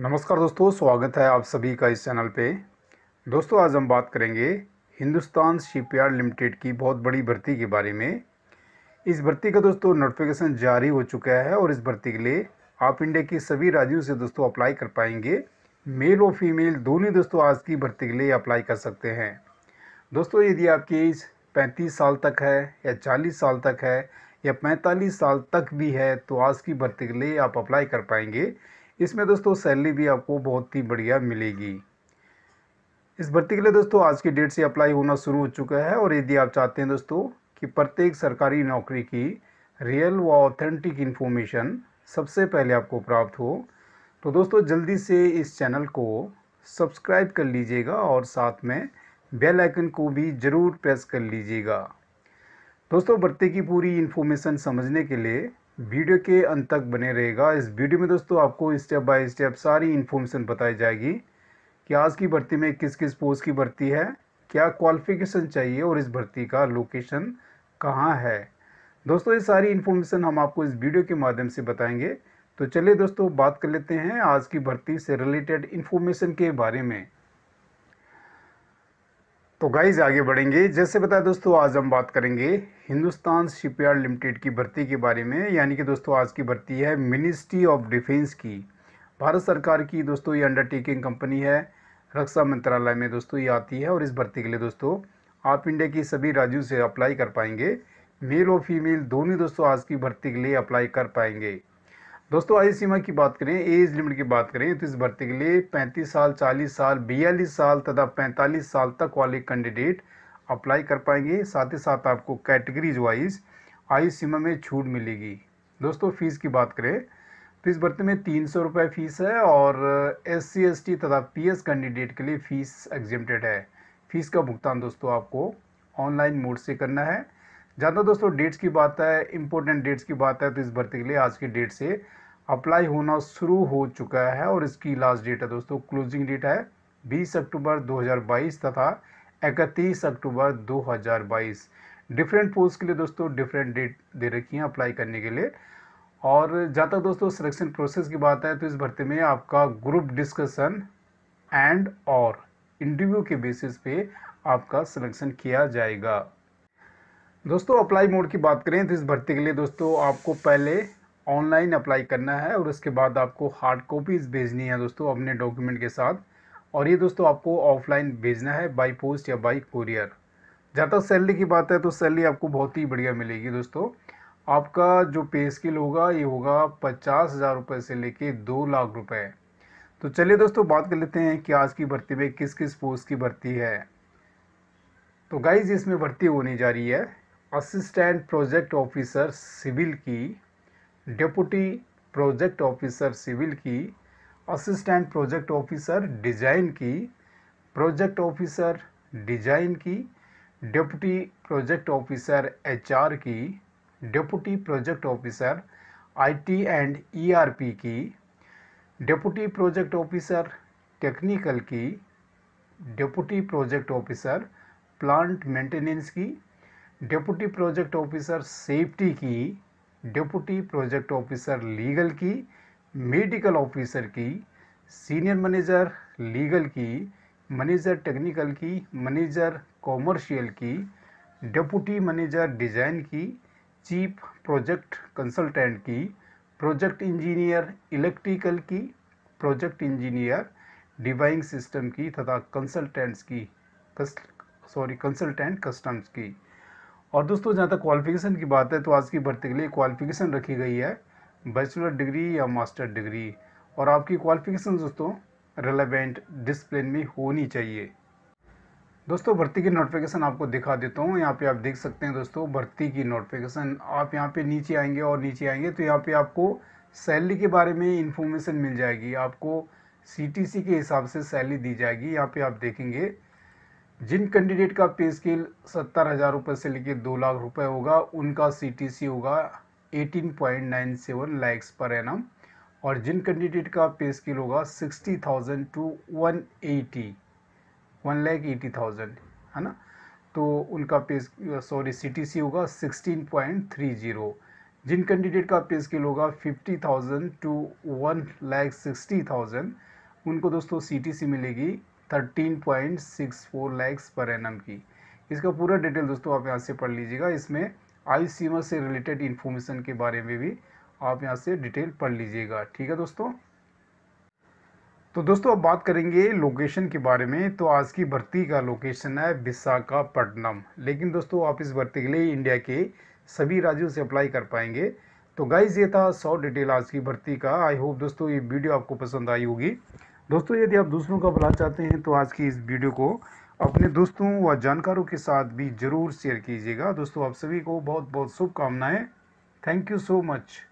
नमस्कार दोस्तों स्वागत है आप सभी का इस चैनल पे दोस्तों आज हम बात करेंगे हिंदुस्तान शिपयार्ड लिमिटेड की बहुत बड़ी भर्ती के बारे में इस भर्ती का दोस्तों नोटिफिकेशन जारी हो चुका है और इस भर्ती के लिए आप इंडिया के सभी राज्यों से दोस्तों अप्लाई कर पाएंगे मेल और फीमेल दोनों दोस्तों आज की भर्ती के लिए अप्लाई कर सकते हैं दोस्तों यदि आपकी एज पैंतीस साल तक है या चालीस साल तक है या पैंतालीस साल तक भी है तो आज की भर्ती के लिए आप अप्लाई कर पाएंगे इसमें दोस्तों सैलरी भी आपको बहुत ही बढ़िया मिलेगी इस भर्ती के लिए दोस्तों आज की डेट से अप्लाई होना शुरू हो चुका है और यदि आप चाहते हैं दोस्तों कि प्रत्येक सरकारी नौकरी की रियल व ऑथेंटिक इन्फॉर्मेशन सबसे पहले आपको प्राप्त हो तो दोस्तों जल्दी से इस चैनल को सब्सक्राइब कर लीजिएगा और साथ में बेल आइकन को भी ज़रूर प्रेस कर लीजिएगा दोस्तों भर्ती की पूरी इन्फॉर्मेशन समझने के लिए वीडियो के अंत तक बने रहेगा इस वीडियो में दोस्तों आपको स्टेप बाय स्टेप सारी इन्फॉर्मेशन बताई जाएगी कि आज की भर्ती में किस किस पोस्ट की भर्ती है क्या क्वालिफिकेशन चाहिए और इस भर्ती का लोकेशन कहाँ है दोस्तों ये सारी इन्फॉर्मेशन हम आपको इस वीडियो के माध्यम से बताएंगे तो चलिए दोस्तों बात कर लेते हैं आज की भर्ती से रिलेटेड इन्फॉर्मेशन के बारे में तो गाइज आगे बढ़ेंगे जैसे बताया दोस्तों आज हम बात करेंगे हिंदुस्तान शिपयार्ड लिमिटेड की भर्ती के बारे में यानी कि दोस्तों आज की भर्ती है मिनिस्ट्री ऑफ डिफेंस की भारत सरकार की दोस्तों ये अंडरटेकिंग कंपनी है रक्षा मंत्रालय में दोस्तों ये आती है और इस भर्ती के लिए दोस्तों आप इंडिया की सभी राज्यों से अप्लाई कर पाएंगे मेल और फीमेल दोनों दोस्तों आज की भर्ती के लिए अप्लाई कर पाएंगे दोस्तों आयु सीमा की बात करें एज लिमिट की बात करें तो इस भर्ती के लिए 35 साल 40 साल बयालीस साल तथा 45 साल तक वाले कैंडिडेट अप्लाई कर पाएंगे साथ ही साथ आपको कैटेगरीज वाइज आयु सीमा में छूट मिलेगी दोस्तों फीस की बात करें तो इस भर्ती में तीन सौ रुपये फ़ीस है और एस सी एस टी तथा पी एस कैंडिडेट के लिए फ़ीस एग्जिमटेड है फ़ीस का भुगतान दोस्तों आपको ऑनलाइन मोड से करना है ज़्यादा दोस्तों डेट्स की बात है इम्पोर्टेंट डेट्स की बात है तो इस भर्ती के लिए आज की डेट से अप्लाई होना शुरू हो चुका है और इसकी लास्ट डेट है दोस्तों क्लोजिंग डेट है 20 अक्टूबर 2022 तथा 31 अक्टूबर 2022 डिफरेंट पोस्ट के लिए दोस्तों डिफरेंट डेट दे रखी हैं अप्लाई करने के लिए और जहाँ तक दोस्तों सिलेक्शन प्रोसेस की बात है तो इस भर्ती में आपका ग्रुप डिस्कशन एंड और इंटरव्यू के बेसिस पे आपका सिलेक्शन किया जाएगा दोस्तों अप्लाई मोड की बात करें तो इस भर्ती के लिए दोस्तों आपको पहले ऑनलाइन अप्लाई करना है और उसके बाद आपको हार्ड कॉपीज़ भेजनी है दोस्तों अपने डॉक्यूमेंट के साथ और ये दोस्तों आपको ऑफलाइन भेजना है बाई पोस्ट या बाई कुरियर जहाँ तक सैलरी की बात है तो सैलरी आपको बहुत ही बढ़िया मिलेगी दोस्तों आपका जो पे स्किल होगा ये होगा पचास हज़ार रुपये से लेके दो लाख रुपये तो चलिए दोस्तों बात कर लेते हैं कि आज की भर्ती में किस किस पोस्ट की भर्ती है तो गाइज इसमें भर्ती होने जा रही है असिस्टेंट प्रोजेक्ट ऑफिसर सिविल की डिप्टी प्रोजेक्ट ऑफिसर सिविल की असिस्टेंट प्रोजेक्ट ऑफिसर डिजाइन की प्रोजेक्ट ऑफिसर डिजाइन की डिप्टी प्रोजेक्ट ऑफिसर एचआर की deputy project officer IT and ERP की डिप्टी प्रोजेक्ट ऑफिसर टेक्निकल की deputy project officer plant maintenance की deputy project officer safety की deputy project officer legal की medical officer की senior manager legal की manager technical की manager commercial की deputy manager design की चीफ प्रोजेक्ट कंसल्टेंट की प्रोजेक्ट इंजीनियर इलेक्ट्रिकल की प्रोजेक्ट इंजीनियर डिवाइंग सिस्टम की तथा कंसल्टेंट्स की सॉरी कंसल्टेंट कस्टम्स की और दोस्तों जहाँ तक क्वालिफिकेशन की बात है तो आज की भर्ती के लिए क्वालिफिकेशन रखी गई है बैचलर डिग्री या मास्टर डिग्री और आपकी क्वालिफिकेशन दोस्तों रिलेवेंट डिसप्लिन में होनी चाहिए दोस्तों भर्ती की नोटिफिकेशन आपको दिखा देता हूँ यहाँ पे आप देख सकते हैं दोस्तों भर्ती की नोटिफिकेशन आप यहाँ पे नीचे आएंगे और नीचे आएंगे तो यहाँ पे आपको सैलरी के बारे में इन्फॉर्मेशन मिल जाएगी आपको सीटीसी के हिसाब से सैलरी दी जाएगी यहाँ पे आप देखेंगे जिन कैंडिडेट का पे स्केल सत्तर हज़ार रुपये से लेकर दो लाख रुपए होगा उनका सीटीसी होगा 18.97 लैक्स पर एन और जिन कैंडिडेट का पे स्केल होगा 60,000 to 180 one lakh eighty thousand है ना तो उनका पे सॉरी सीटीसी होगा 16.30 जिन कैंडिडेट का पे स्केल होगा 50,000 to one lakh sixty thousand उनको दोस्तों सीटीसी मिलेगी thirteen point six four lakhs per annum की इसका पूरा डिटेल दोस्तों आप यहाँ से पढ़ लीजिएगा इसमें आई सीमा से रिलेटेड इन्फॉर्मेशन के बारे में भी आप यहाँ से डिटेल पढ़ लीजिएगा ठीक है दोस्तों तो दोस्तों अब बात करेंगे लोकेशन के बारे में तो आज की भर्ती का लोकेशन है विशाखापट्टनम लेकिन दोस्तों आप इस भर्ती के लिए इंडिया के सभी राज्यों से अप्लाई कर पाएंगे तो गाइज ये था सौ डिटेल आज की भर्ती का आई होप दोस्तों ये वीडियो आपको पसंद आई होगी दोस्तों यदि आप दूसरों का भला चाहते हैं तो आज की इस वीडियो को अपने दोस्तों व जानकारों के साथ भी ज़रूर शेयर कीजिएगा दोस्तों आप सभी को बहुत बहुत शुभकामनाएँ थैंक यू सो मच